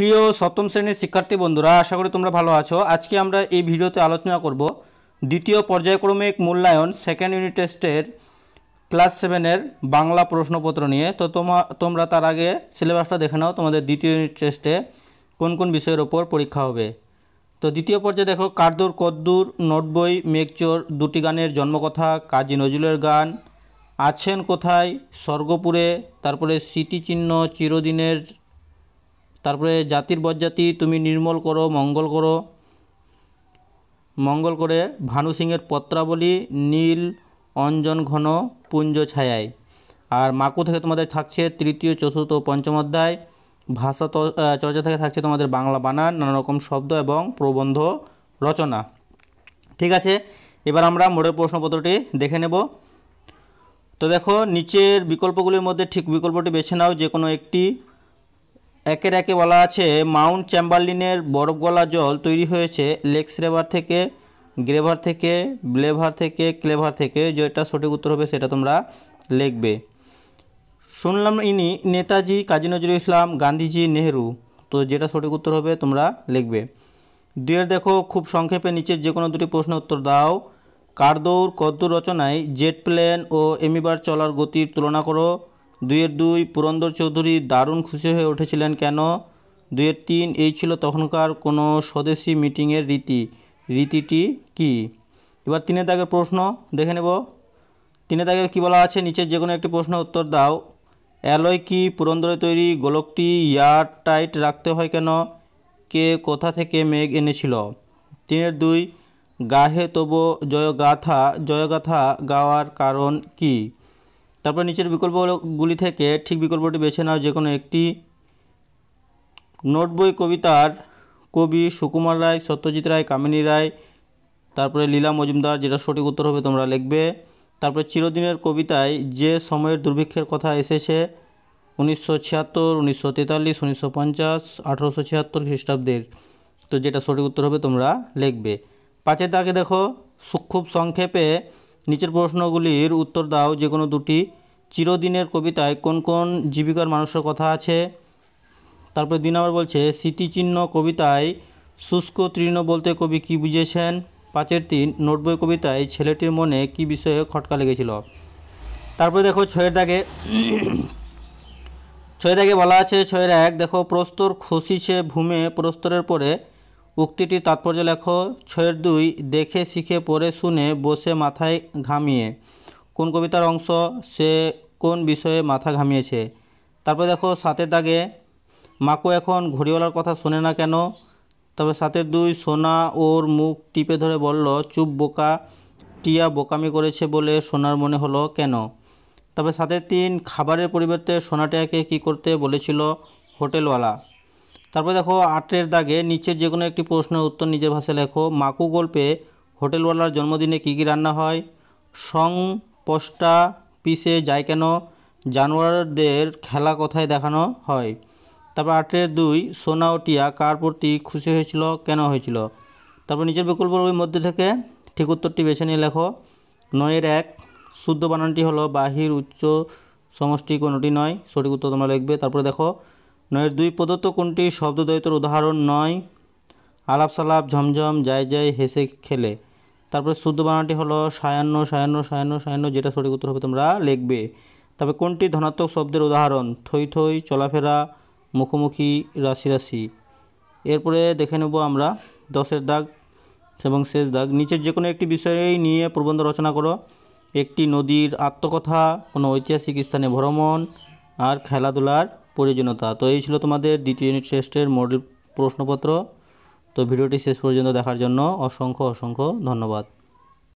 প্রিয় সপ্তম শ্রেণীর শিক্ষার্থী বন্ধুরা আশা করি তোমরা ভালো আছো আজকে আমরা এই ভিডিওতে আলোচনা করব দ্বিতীয় পর্যায়ক্রমিক মূল্যায়ন সেকেন্ড ইউনিট টেস্টের ক্লাস সেভেনের বাংলা প্রশ্নপত্র নিয়ে তো তোমা তোমরা তার আগে সিলেবাসটা দেখে নাও তোমাদের দ্বিতীয় ইউনিট টেস্টে কোন কোন বিষয়ের ওপর পরীক্ষা হবে তো দ্বিতীয় পর্যায়ে দেখো কার্দুর কদ্দুর নোটবই মেঘচোর দুটি গানের জন্মকথা কাজী নজরুলের গান আছেন কোথায় স্বর্গপুরে তারপরে স্মৃতিচিহ্ন চিরদিনের তারপরে জাতির বজ্জাতি তুমি নির্মল করো মঙ্গল করো মঙ্গল করে ভানু সিংয়ের পত্রাবলী নীল অঞ্জন ঘন পুঞ্জ ছায়ায় আর মাকু থেকে তোমাদের থাকছে তৃতীয় চতুর্থ পঞ্চম অধ্যায় ভাষা চর্চা থেকে থাকছে তোমাদের বাংলা বানান নানা রকম শব্দ এবং প্রবন্ধ রচনা ঠিক আছে এবার আমরা মোড়ের প্রশ্নপত্রটি দেখে নেব তো দেখো নিচের বিকল্পগুলির মধ্যে ঠিক বিকল্পটি বেছে নাও যে কোনো একটি একের একে বলা আছে মাউন্ট চ্যাম্বারলিনের বরফ গলা জল তৈরি হয়েছে লেক্স রেভার থেকে গ্রেভার থেকে ব্লেভার থেকে ক্লেভার থেকে যেটা সঠিক উত্তর হবে সেটা তোমরা লিখবে শুনলাম ইনি নেতাজি কাজী নজরুল ইসলাম গান্ধীজি নেহরু তো যেটা সঠিক উত্তর হবে তোমরা লিখবে দুয়ের দেখো খুব সংক্ষেপে নিচের যে কোনো দুটি প্রশ্ন উত্তর দাও কারদৌর কদ্দুর রচনায় জেট প্লেন ও এমিবার চলার গতির তুলনা করো দুইয়ের দুই পুরন্দর চৌধুরী দারুণ খুশি হয়ে উঠেছিলেন কেন দুইয়ের তিন এই ছিল তখনকার কোনো স্বদেশি মিটিংয়ের রীতি রীতিটি কি এবার তিনের দাগের প্রশ্ন দেখে নেব তিনের দাগে কী বলা আছে নিচের যে কোনো একটি প্রশ্ন উত্তর দাও অ্যালয় কি পুরন্দরে তৈরি গোলকটি ইয়ার টাইট রাখতে হয় কেন কে কোথা থেকে মেঘ এনেছিল তিনের দুই গাহে তবু জয়গাথা জয়গাথা গাওয়ার কারণ কী তারপর নিচের বিকল্পগুলি থেকে ঠিক বিকল্পটি বেছে নাও যে কোনো একটি নোটবই কবিতার কবি সুকুমার রায় সত্যজিৎ রায় কামিনী রায় তারপরে লীলা মজুমদার যেটা সঠিক উত্তর হবে তোমরা লিখবে তারপরে চিরদিনের কবিতায় যে সময়ের দুর্ভিক্ষের কথা এসেছে উনিশশো ছিয়াত্তর উনিশশো তেতাল্লিশ উনিশশো পঞ্চাশ আঠেরোশো ছিয়াত্তর খ্রিস্টাব্দের তো যেটা সঠিক উত্তর হবে তোমরা লিখবে পাঁচের দাগে দেখো খুব সংক্ষেপে নিচের প্রশ্নগুলির উত্তর দাও যে কোনো দুটি চিরদিনের কবিতায় কোন কোন জীবিকার মানুষের কথা আছে তারপর দুই নম্বর বলছে স্মৃতিচিহ্ন কবিতায় শুষ্ক তৃণ বলতে কবি কি বুঝেছেন পাঁচের তিন নোটবই কবিতায় ছেলেটির মনে কি বিষয়ে খটকা লেগেছিল তারপরে দেখো ছয়ের দাগে ছয়ের দাগে বলা আছে ছয়ের এক দেখো প্রস্তর খসিছে ভূমে প্রস্তরের পরে উক্তিটি তাৎপর্য লেখো ছয়ের দুই দেখে শিখে পড়ে শুনে বসে মাথায় ঘামিয়ে কোন কবিতার অংশ সে কোন বিষয়ে মাথা ঘামিয়েছে তারপর দেখো সাতের দাগে মাকো এখন ঘড়িওয়ালার কথা শোনে না কেন তারপর সাতের দুই সোনা ওর মুখ টিপে ধরে বলল চুপ বোকা টিয়া বোকামি করেছে বলে সোনার মনে হলো কেন তবে সাথে তিন খাবারের পরিবর্তে সোনাটিয়াকে কি করতে বলেছিল হোটেলওয়ালা তারপরে দেখো আটের দাগে নিচের যে কোনো একটি প্রশ্নের উত্তর নিজের ভাষায় লেখো মাকু গল্পে হোটেলওয়ালার জন্মদিনে কী কী রান্না হয় সং পোস্টা পিসে যায় কেন জানোয়ারদের খেলা কথায় দেখানো হয় তারপর আটের দুই সোনা ও টিয়া কার প্রতি খুশি হয়েছিল কেন হয়েছিল তারপর নিজের বিকল্পগুলির মধ্যে থেকে ঠিক উত্তরটি বেছে নিয়ে লেখো নয়ের এক শুদ্ধ বানানটি হলো বাহির উচ্চ সমষ্টি কোনোটি নয় সঠিক উত্তর তোমরা লিখবে তারপরে দেখো নয়ের দুই প্রদত্ত কোনটি শব্দদ্বৈতর উদাহরণ নয় আলাপ সালাপ ঝমঝম যায় যায় হেসে খেলে তারপরে শুদ্ধ বানানটি হলো সায়ান্ন সায়ান্ন সায়ান্ন সায়ান্ন যেটা সঠিক উত্তর হবে তোমরা লিখবে তবে কোনটি ধনাত্মক শব্দের উদাহরণ থই থই চলাফেরা মুখোমুখি রাশি রাশি এরপরে দেখে নেব আমরা দশের দাগ এবং শেষ দাগ নিচের যে কোনো একটি বিষয়েই নিয়ে প্রবন্ধ রচনা করো একটি নদীর আত্মকথা কোনো ঐতিহাসিক স্থানে ভ্রমণ আর খেলাধুলার প্রয়োজনীয়তা তো এই ছিল তোমাদের দ্বিতীয় ইউনিট টেস্টের মডেল প্রশ্নপত্র তো ভিডিওটি শেষ পর্যন্ত দেখার জন্য অসংখ্য অসংখ্য ধন্যবাদ